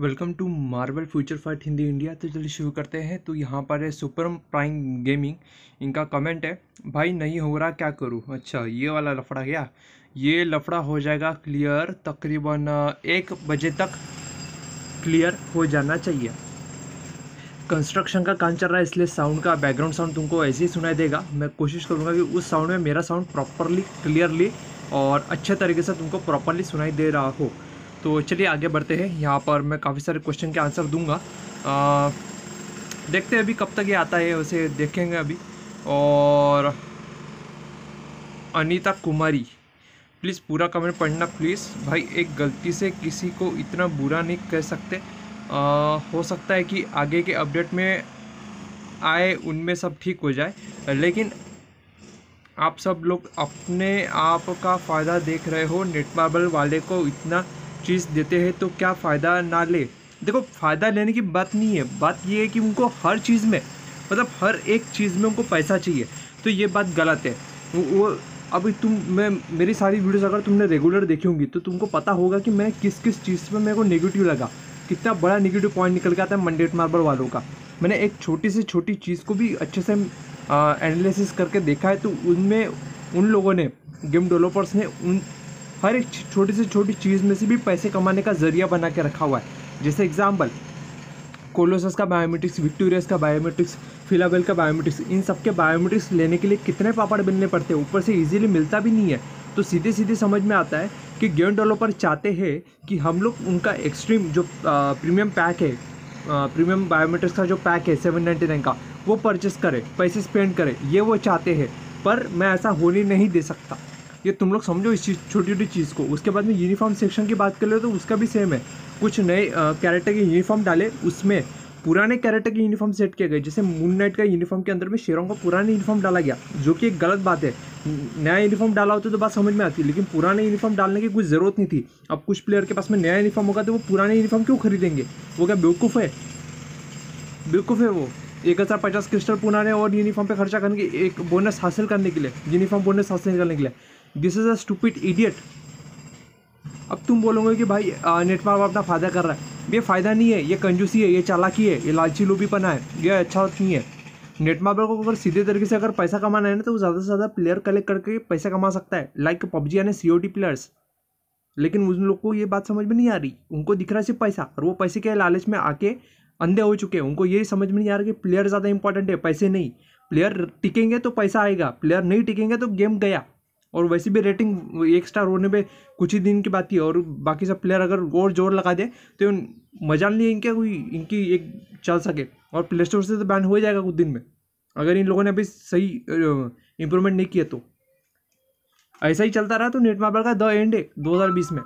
welcome to Marvel future fight Hindi India तो चलिए शुरू करते हैं तो यहाँ पर है सुपर प्राइम गेमिंग इनका कमेंट है भाई नहीं हो रहा क्या करूँ अच्छा ये वाला लफड़ा गया ये लफड़ा हो जाएगा क्लियर तकरीबन एक बजे तक क्लियर हो जाना चाहिए कंस्ट्रक्शन का काम चल रहा है इसलिए साउंड का बैकग्राउंड साउंड तुमको ऐसे ही सुनाई देगा मैं कोशिश करूँगा कि उस साउंड में मेरा साउंड प्रॉपरली क्लियरली और अच्छे तरीके से तुमको प्रॉपरली सुनाई दे रहा हो तो चलिए आगे बढ़ते हैं यहाँ पर मैं काफ़ी सारे क्वेश्चन के आंसर दूंगा आ, देखते हैं अभी कब तक ये आता है उसे देखेंगे अभी और अनीता कुमारी प्लीज़ पूरा कमेंट पढ़ना प्लीज़ भाई एक गलती से किसी को इतना बुरा नहीं कह सकते आ, हो सकता है कि आगे के अपडेट में आए उनमें सब ठीक हो जाए लेकिन आप सब लोग अपने आप का फ़ायदा देख रहे हो नेट मार्बल वाले को इतना चीज़ देते हैं तो क्या फ़ायदा ना ले देखो फ़ायदा लेने की बात नहीं है बात ये है कि उनको हर चीज़ में मतलब हर एक चीज़ में उनको पैसा चाहिए तो ये बात गलत है वो अभी तुम मैं मेरी सारी वीडियोस अगर तुमने रेगुलर देखी होंगी तो तुमको पता होगा कि मैं किस किस चीज़ में मेरे को नेगेटिव लगा कितना बड़ा नेगेटिव पॉइंट निकल के आता है मंडेट मार्बल वालों का मैंने एक छोटी से छोटी चीज़ को भी अच्छे से एनालिसिस करके देखा है तो उनमें उन लोगों ने गेम डेवलपर्स ने उन हर एक छोटी से छोटी चीज़ में से भी पैसे कमाने का जरिया बना के रखा हुआ है जैसे एग्जाम्पल कोलोसस का बायोमेट्रिक्स विक्टोरियस का बायोमेट्रिक्स फिलावेल का बायोमेट्रिक्स इन सब के बायोमेट्रिक्स लेने के लिए कितने पापड़ मिलने पड़ते हैं ऊपर से इजीली मिलता भी नहीं है तो सीधे सीधे समझ में आता है कि गेम डेवलपर चाहते हैं कि हम लोग उनका एक्सट्रीम जो प्रीमियम पैक है प्रीमियम बायोमेट्रिक्स का जो पैक है सेवन नाइन्टी नाइन का वो परचेस करें पैसे स्पेंड करें ये वो चाहते हैं पर मैं ऐसा होने नहीं दे सकता ये तुम लोग समझो इस चीज़ छोटी छोटी चीज़ को उसके बाद में यूनिफॉर्म सेक्शन की बात कर ले तो उसका भी सेम है कुछ नए कैरेक्टर के यूनिफॉर्म डाले उसमें पुराने कैरेक्टर के यूनिफॉर्म सेट किया गया जैसे मून नाइट का यूनिफॉर्म के अंदर में शेरों का पुराना यूनिफॉर्म डाला गया जो कि एक गलत बात है नया यूनिफॉर्म डाला होता तो बात समझ में आती लेकिन पुराने यूनिफॉर्म डालने की कुछ ज़रूरत नहीं थी अब कुछ प्लेयर के पास में नया यूनिफॉर्म होगा तो वो पुराने यूनिफॉर्म क्यों खरीदेंगे वो क्या बेवकूफ़ है बेवकूफ़ है वो एक हज़ार पचास क्रिस्टल पुराने और यूनिफॉर्म पे खर्चा करने के एक बोनस हासिल करने के लिए यूनिफॉर्म बोनस हासिल करने के लिए this is a stupid idiot अब तुम बोलोगे कि भाई नेटवर्क अपना फ़ायदा कर रहा है ये फ़ायदा नहीं है ये कंजूसी है ये चालाकी है ये लालची बना है ये अच्छा नहीं है मार्बल को अगर सीधे तरीके से अगर पैसा कमाना है ना तो वो ज़्यादा से ज़्यादा प्लेयर कलेक्ट करके पैसा कमा सकता है लाइक पबजी यानी सी ओ टी प्लेयर्स लेकिन उन लोग को ये बात समझ में नहीं आ रही उनको दिख रहा है सिर्फ पैसा और वो पैसे के लालच में आके अंधे हो चुके हैं उनको ये समझ में नहीं आ रहा कि प्लेयर ज़्यादा इंपॉर्टेंट है पैसे नहीं प्लेयर टिकेंगे तो पैसा आएगा प्लेयर नहीं टिकेंगे तो गेम गया और वैसे भी रेटिंग एक स्टार होने पे कुछ ही दिन की बात है और बाकी सब प्लेयर अगर और जोर लगा दे तो मजा नहीं इनके कोई इनकी एक चल सके और प्ले स्टोर से तो बैन हो जाएगा कुछ दिन में अगर इन लोगों ने अभी सही इम्प्रूवमेंट नहीं किया तो ऐसा ही चलता रहा तो नेट मार्बल का द एंड है दो हज़ार बीस में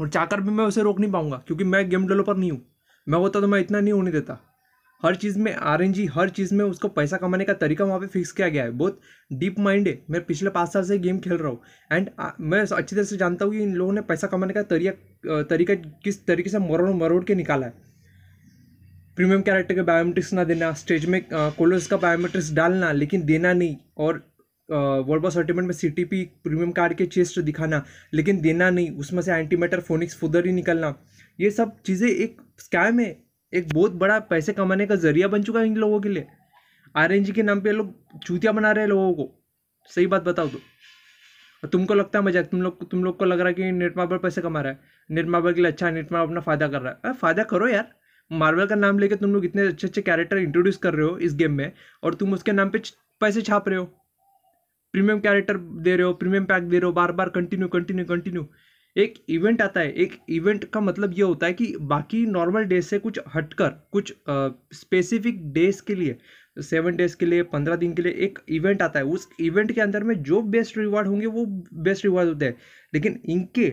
और चाकर भी मैं उसे रोक नहीं पाऊंगा क्योंकि मैं गेम डेवलपर नहीं हूँ मैं होता तो मैं इतना नहीं होने देता हर चीज़ में आर हर चीज़ में उसको पैसा कमाने का तरीका वहाँ पे फिक्स किया गया है बहुत डीप माइंड है मैं पिछले पाँच साल से गेम खेल रहा हूँ एंड मैं अच्छी तरह से जानता हूँ कि इन लोगों ने पैसा कमाने का तरीका तरीका किस तरीके से मरोड़ मरोड़ के निकाला है प्रीमियम कैरेक्टर के बायोमेट्रिक्स ना देना स्टेज में कोलोस का बायोमेट्रिक्स डालना लेकिन देना नहीं और वर्ल्ड बॉस अल्टीमेट में C T P premium card के चेस्ट दिखाना लेकिन देना नहीं उसमें से एंटीमेटर फोनिक्स फुदर ही निकलना ये सब चीज़ें एक स्कैम है एक बहुत बड़ा पैसे कमाने का जरिया बन चुका है इन लोगों के लिए आर के नाम पे लोग चूतिया बना रहे हैं लोगों को सही बात बताओ तो तुमको लगता है मजाक तुम लोग तुम लोग को लग रहा है कि नेट मार्बल पैसे कमा रहा है नेट मार्बल के लिए अच्छा नेट मार्बल अपना फ़ायदा कर रहा है फ़ायदा करो यार मार्बल का नाम लेके तुम लोग इतने अच्छे अच्छे कैरेक्टर इंट्रोड्यूस कर रहे हो इस गेम में और तुम उसके नाम पे पैसे छाप रहे हो प्रीमियम कैरेक्टर दे रहे हो प्रीमियम पैक दे रहे हो बार बार कंटिन्यू कंटिन्यू कंटिन्यू एक इवेंट आता है एक इवेंट का मतलब ये होता है कि बाकी नॉर्मल डेज से कुछ हटकर कुछ स्पेसिफिक डेज के लिए सेवन डेज के लिए पंद्रह दिन के लिए एक इवेंट आता है उस इवेंट के अंदर में जो बेस्ट रिवार्ड होंगे वो बेस्ट रिवॉर्ड होते हैं लेकिन इनके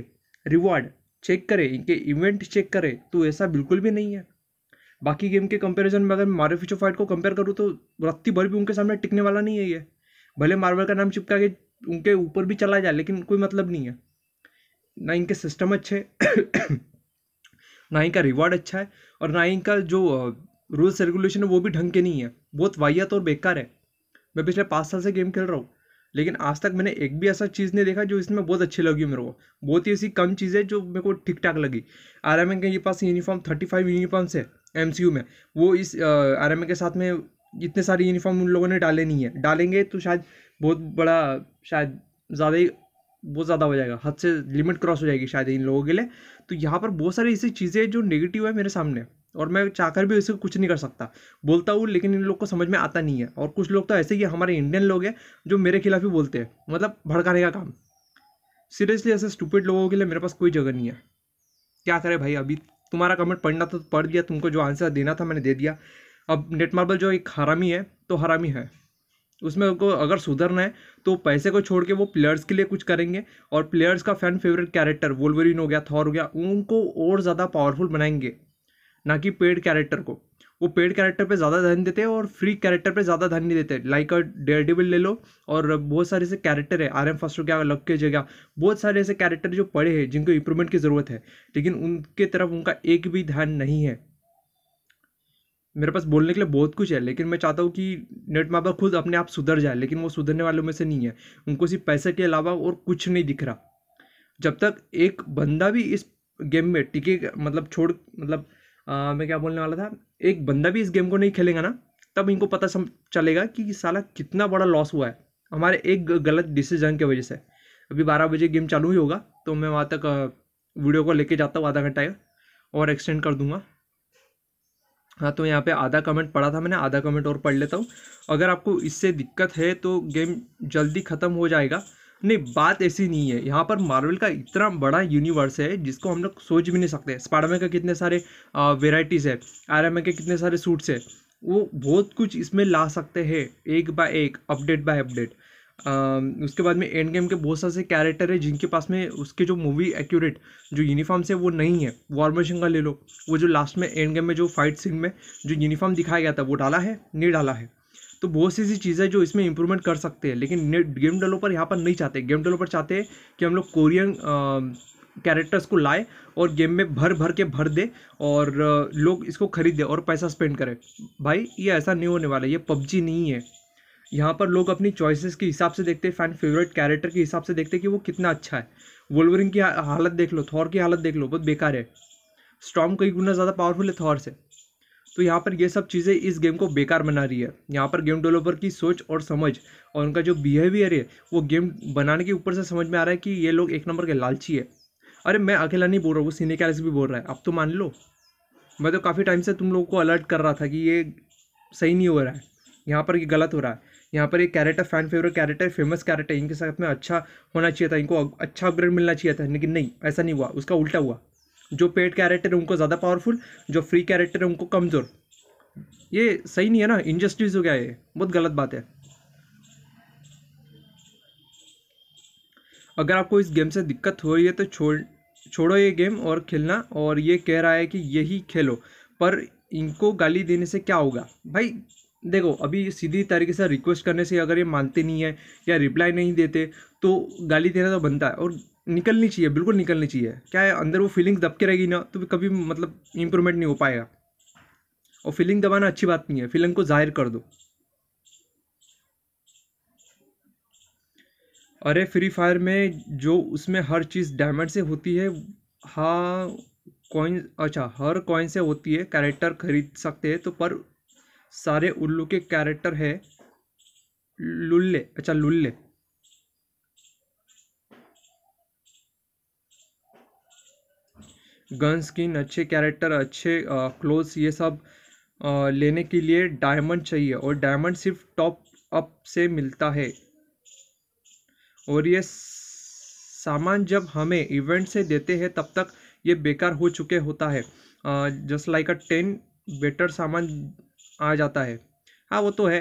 रिवॉर्ड चेक करें इनके इवेंट चेक करें तो ऐसा बिल्कुल भी नहीं है बाकी गेम के कंपैरिजन में अगर मारो फ्यूचर फाइट को कंपेयर करूँ तो रत्ती भर भी उनके सामने टिकने वाला नहीं है ये भले मार्वल का नाम चिपका के उनके ऊपर भी चला जाए लेकिन कोई मतलब नहीं है ना इनके सिस्टम अच्छे ना इनका रिवॉर्ड अच्छा है और ना इनका जो रूल्स रेगुलेशन है वो भी ढंग के नहीं है बहुत वाहियात और बेकार है मैं पिछले पाँच साल से गेम खेल रहा हूँ लेकिन आज तक मैंने एक भी ऐसा चीज़ नहीं देखा जो इसमें बहुत अच्छी लगी मेरे को बहुत ही ऐसी कम चीज़ें जो मेरे को ठीक ठाक लगी आर एम के पास यूनिफॉर्म थर्टी फाइव यूनिफॉर्म्स है एम में वो इस आर एम के साथ में इतने सारे यूनिफॉर्म उन लोगों ने डाले नहीं है डालेंगे तो शायद बहुत बड़ा शायद ज़्यादा ही बहुत ज़्यादा हो जाएगा हद से लिमिट क्रॉस हो जाएगी शायद इन लोगों के लिए तो यहाँ पर बहुत सारी ऐसी चीज़ें जो नेगेटिव है मेरे सामने और मैं चाहकर भी उसे कुछ नहीं कर सकता बोलता हूँ लेकिन इन लोग को समझ में आता नहीं है और कुछ लोग तो ऐसे ही हमारे इंडियन लोग हैं जो मेरे खिलाफ ही बोलते हैं मतलब भड़काने का काम सीरियसली ऐसे स्टूपिड लोगों के लिए मेरे पास कोई जगह नहीं है क्या करें भाई अभी तुम्हारा कमेंट पढ़ना था तो पढ़ दिया तुमको जो आंसर देना था मैंने दे दिया अब नेट मार्बल जो एक हरामी है तो हरामी है उसमें उनको अगर सुधरना है तो पैसे को छोड़ के वो प्लेयर्स के लिए कुछ करेंगे और प्लेयर्स का फैन फेवरेट कैरेक्टर वोल्वरिन हो गया थॉर हो गया उनको और ज़्यादा पावरफुल बनाएंगे ना कि पेड कैरेक्टर को वो पेड कैरेक्टर पे ज़्यादा ध्यान देते हैं और फ्री कैरेक्टर पे ज़्यादा ध्यान नहीं देते लाइक अ डेयर ले लो और बहुत सारे ऐसे कैरेक्टर है आर एम फर्स्ट हो गया लक के जगह बहुत सारे ऐसे कैरेक्टर जो पड़े हैं जिनको इंप्रूवमेंट की ज़रूरत है लेकिन उनके तरफ उनका एक भी ध्यान नहीं है मेरे पास बोलने के लिए बहुत कुछ है लेकिन मैं चाहता हूँ कि नेट माँ बाप खुद अपने आप सुधर जाए लेकिन वो सुधरने वालों में से नहीं है उनको सिर्फ पैसे के अलावा और कुछ नहीं दिख रहा जब तक एक बंदा भी इस गेम में टिके मतलब छोड़ मतलब आ, मैं क्या बोलने वाला था एक बंदा भी इस गेम को नहीं खेलेगा ना तब इनको पता सम चलेगा कि साला कितना बड़ा लॉस हुआ है हमारे एक गलत डिसीजन की वजह से अभी बारह बजे गेम चालू ही होगा तो मैं वहाँ तक वीडियो को लेके जाता हूँ आधा घंटा और एक्सटेंड कर दूंगा हाँ तो यहाँ पे आधा कमेंट पढ़ा था मैंने आधा कमेंट और पढ़ लेता हूँ अगर आपको इससे दिक्कत है तो गेम जल्दी ख़त्म हो जाएगा नहीं बात ऐसी नहीं है यहाँ पर मार्वल का इतना बड़ा यूनिवर्स है जिसको हम लोग सोच भी नहीं सकते स्पाइडरमैन के कितने सारे वेराइटीज़ है आर मैन के कितने सारे सूट्स है वो बहुत कुछ इसमें ला सकते हैं एक बाय एक अपडेट बाय अपडेट उसके बाद में एंड गेम के बहुत सारे कैरेक्टर है जिनके पास में उसके जो मूवी एक्यूरेट जो यूनिफॉर्म से वो नहीं है वॉर मशीन का ले लो वो जो लास्ट में एंड गेम में जो फाइट सीन में जो यूनिफॉर्म दिखाया गया था वो डाला है नहीं डाला है तो बहुत सी ऐसी चीज़ें जो इसमें इंप्रूवमेंट कर सकते हैं लेकिन गेम डेवलपर यहाँ पर नहीं चाहते गेम डेवलपर चाहते हैं कि हम लोग कोरियन कैरेक्टर्स को लाए और गेम में भर भर के भर दे और लोग इसको खरीदे और पैसा स्पेंड करें भाई ये ऐसा नहीं होने वाला ये पबजी नहीं है यहाँ पर लोग अपनी चॉइसेस के हिसाब से देखते हैं फैन फेवरेट कैरेक्टर के हिसाब से देखते हैं कि वो कितना अच्छा है वोल्वरिन की हालत देख लो थॉर की हालत देख लो बहुत बेकार है स्टॉम कई गुना ज़्यादा पावरफुल है थॉर से तो यहाँ पर ये सब चीज़ें इस गेम को बेकार बना रही है यहाँ पर गेम डेवलपर की सोच और समझ और उनका जो बिहेवियर है वो गेम बनाने के ऊपर से समझ में आ रहा है कि ये लोग एक नंबर के लालची है अरे मैं अकेला नहीं बोल रहा हूँ वो सीने कैलेस भी बोल रहा है आप तो मान लो मैं तो काफ़ी टाइम से तुम लोगों को अलर्ट कर रहा था कि ये सही नहीं हो रहा है यहाँ पर ये गलत हो रहा है यहाँ पर एक character fan favourite character famous character इनके साथ में अच्छा होना चाहिए था इनको अच्छा अपग्रेड मिलना चाहिए था लेकिन नहीं ऐसा नहीं हुआ उसका उल्टा हुआ जो पेड कैरेक्टर है उनको ज़्यादा पावरफुल जो फ्री कैरेक्टर है उनको कमज़ोर ये सही नहीं है ना इनजस्टिस हो गया ये बहुत गलत बात है अगर आपको इस गेम से दिक्कत हो रही है तो छोड़ छोड़ो ये गेम और खेलना और ये कह रहा है कि यही खेलो पर इनको गाली देने से क्या होगा भाई देखो अभी सीधी तरीके से रिक्वेस्ट करने से अगर ये मानते नहीं है या रिप्लाई नहीं देते तो गाली देना तो बनता है और निकलनी चाहिए बिल्कुल निकलनी चाहिए क्या है अंदर वो फीलिंग्स दबके रहेगी ना तो कभी मतलब इम्प्रूवमेंट नहीं हो पाएगा और फीलिंग दबाना अच्छी बात नहीं है फीलिंग को जाहिर कर दो अरे फ्री फायर में जो उसमें हर चीज़ डायमंड से होती है हाँ कॉइन अच्छा हर कॉइन से होती है कैरेक्टर खरीद सकते हैं तो पर सारे उल्लू के कैरेक्टर है लुल्ले अच्छा लुल्ले गन स्किन अच्छे कैरेक्टर अच्छे क्लोथ्स ये सब आ, लेने के लिए डायमंड चाहिए और डायमंड सिर्फ टॉप अप से मिलता है और ये सामान जब हमें इवेंट से देते हैं तब तक ये बेकार हो चुके होता है just like a ten better सामान आ जाता है हाँ वो तो है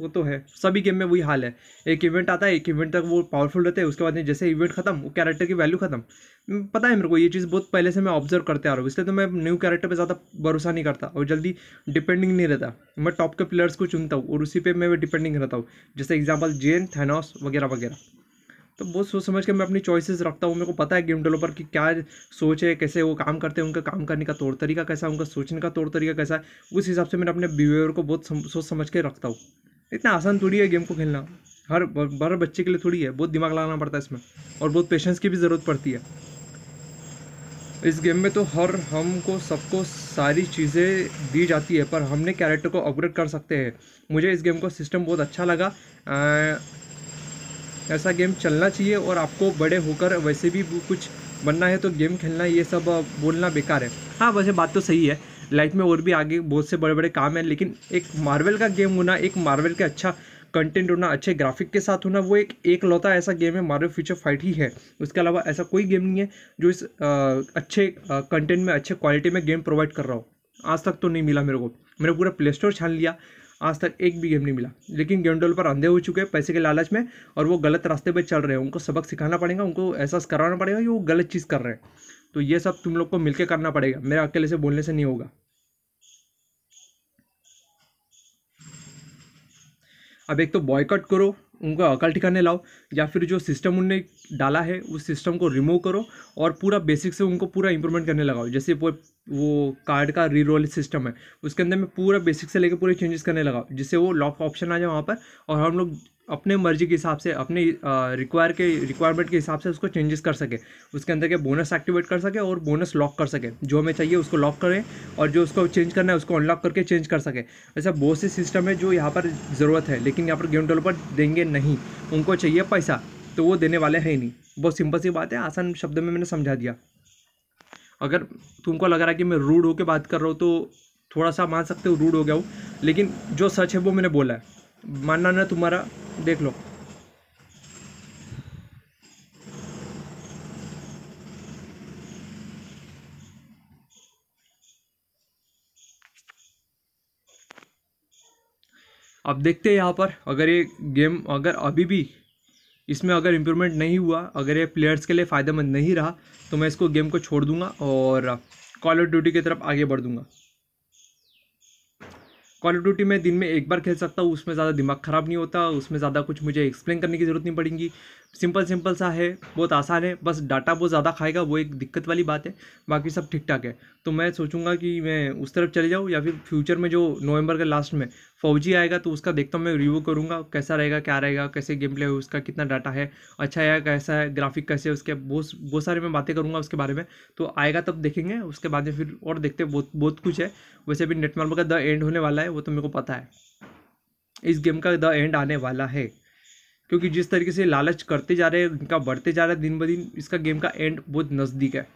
वो तो है सभी गेम में वही हाल है एक इवेंट आता है एक इवेंट तक वो पावरफुल रहते हैं उसके बाद जैसे इवेंट खत्म वो कैरेक्टर की वैल्यू खत्म पता है मेरे को ये चीज़ बहुत पहले से मैं ऑब्जर्व करते आ रहा हूँ इसलिए तो मैं न्यू कैरेक्टर पे ज़्यादा भरोसा नहीं करता और जल्दी डिपेंडिंग नहीं रहता मैं टॉप के प्लेयर्स को चुनता हूँ और उसी पर मैं डिपेंडिंग रहता हूँ जैसे एग्जाम्पल जेन थैनॉस वगैरह वगैरह तो बहुत सोच समझ के मैं अपनी चॉइसेस रखता हूँ मेरे को पता है गेम डेवलपर की क्या सोच है कैसे वो काम करते हैं उनका काम करने का तौर तरीका कैसा है उनका सोचने का तौर तरीका कैसा है उस हिसाब से मैं अपने बिहेवियर को बहुत सम, सोच समझ के रखता हूँ इतना आसान थोड़ी है गेम को खेलना हर हर बच्चे के लिए थोड़ी है बहुत दिमाग लगाना पड़ता है इसमें और बहुत पेशेंस की भी ज़रूरत पड़ती है इस गेम में तो हर हमको सबको सारी चीज़ें दी जाती है पर हमने कैरेक्टर को अपग्रेड कर सकते हैं मुझे इस गेम का सिस्टम बहुत अच्छा लगा ऐसा गेम चलना चाहिए और आपको बड़े होकर वैसे भी कुछ बनना है तो गेम खेलना ये सब बोलना बेकार है हाँ वैसे बात तो सही है लाइफ में और भी आगे बहुत से बड़े बड़े काम हैं लेकिन एक मार्वल का गेम होना एक मार्वल का अच्छा कंटेंट होना अच्छे ग्राफिक के साथ होना वो एक एक लौता ऐसा गेम है मार्वल फ्यूचर फाइट ही है उसके अलावा ऐसा कोई गेम नहीं है जो इस आ, अच्छे कंटेंट में अच्छे क्वालिटी में गेम प्रोवाइड कर रहा हो आज तक तो नहीं मिला मेरे को मैंने पूरा प्ले स्टोर छान लिया आज तक एक भी गेम नहीं मिला लेकिन गेम डेवलपर अंधे हो चुके हैं पैसे के लालच में और वो गलत रास्ते पर चल रहे हैं उनको सबक सिखाना पड़ेगा उनको एहसास कराना पड़ेगा कि वो गलत चीज़ कर रहे हैं तो ये सब तुम लोग को मिलकर करना पड़ेगा मेरा अकेले से बोलने से नहीं होगा अब एक तो बॉयकट करो उनका अकल ठिकाने लाओ या फिर जो सिस्टम उनने डाला है उस सिस्टम को रिमूव करो और पूरा बेसिक से उनको पूरा इंप्रूवमेंट करने लगाओ जैसे वो वो कार्ड का री रोल सिस्टम है उसके अंदर में पूरा बेसिक से लेकर पूरे चेंजेस करने लगाओ जिससे वो लॉक ऑप्शन आ जाए वहाँ पर और हम लोग अपने मर्जी के हिसाब से अपने रिक्वायर के रिक्वायरमेंट के हिसाब से उसको चेंजेस कर सके उसके अंदर के बोनस एक्टिवेट कर सके और बोनस लॉक कर सके जो हमें चाहिए उसको लॉक करें और जो उसको चेंज करना है उसको अनलॉक करके चेंज कर सके ऐसा बहुत से सिस्टम है जो यहाँ पर ज़रूरत है लेकिन यहाँ पर गेम डेवलपर देंगे नहीं उनको चाहिए पैसा तो वो देने वाले हैं नहीं बहुत सिंपल सी बात है आसान शब्द में मैंने समझा दिया अगर तुमको लग रहा है कि मैं रूड होकर बात कर रहा हूँ तो थोड़ा सा मान सकते हो रूड हो गया हूँ लेकिन जो सच है वो मैंने बोला है मानना ना तुम्हारा देख लो अब देखते हैं यहाँ पर अगर ये गेम अगर अभी भी इसमें अगर इम्प्रूवमेंट नहीं हुआ अगर ये प्लेयर्स के लिए फ़ायदेमंद नहीं रहा तो मैं इसको गेम को छोड़ दूंगा और कॉल ऑफ ड्यूटी की तरफ आगे बढ़ दूंगा कॉल ऑफ ड्यूटी मैं दिन में एक बार खेल सकता हूँ उसमें ज़्यादा दिमाग ख़राब नहीं होता उसमें ज़्यादा कुछ मुझे एक्सप्लेन करने की ज़रूरत नहीं पड़ेगी सिंपल सिंपल सा है बहुत आसान है बस डाटा बहुत ज़्यादा खाएगा वो एक दिक्कत वाली बात है बाकी सब ठीक ठाक है तो मैं सोचूंगा कि मैं उस तरफ चले जाऊँ या फिर फ्यूचर में जो नवंबर के लास्ट में फौजी आएगा तो उसका देखता हूँ मैं रिव्यू करूँगा कैसा रहेगा क्या रहेगा कैसे गेम प्ले है उसका कितना डाटा है अच्छा है कैसा है ग्राफिक कैसे है उसके बहुत बहुत सारे मैं बातें करूँगा उसके बारे में तो आएगा तब देखेंगे उसके बाद में फिर और देखते बहुत बहुत कुछ है वैसे भी नेटमार्क का द एंड होने वाला है वो तो मेरे को पता है इस गेम का द एंड आने वाला है क्योंकि जिस तरीके से लालच करते जा रहे हैं इनका बढ़ते जा रहा है दिन ब दिन इसका गेम का एंड बहुत नज़दीक है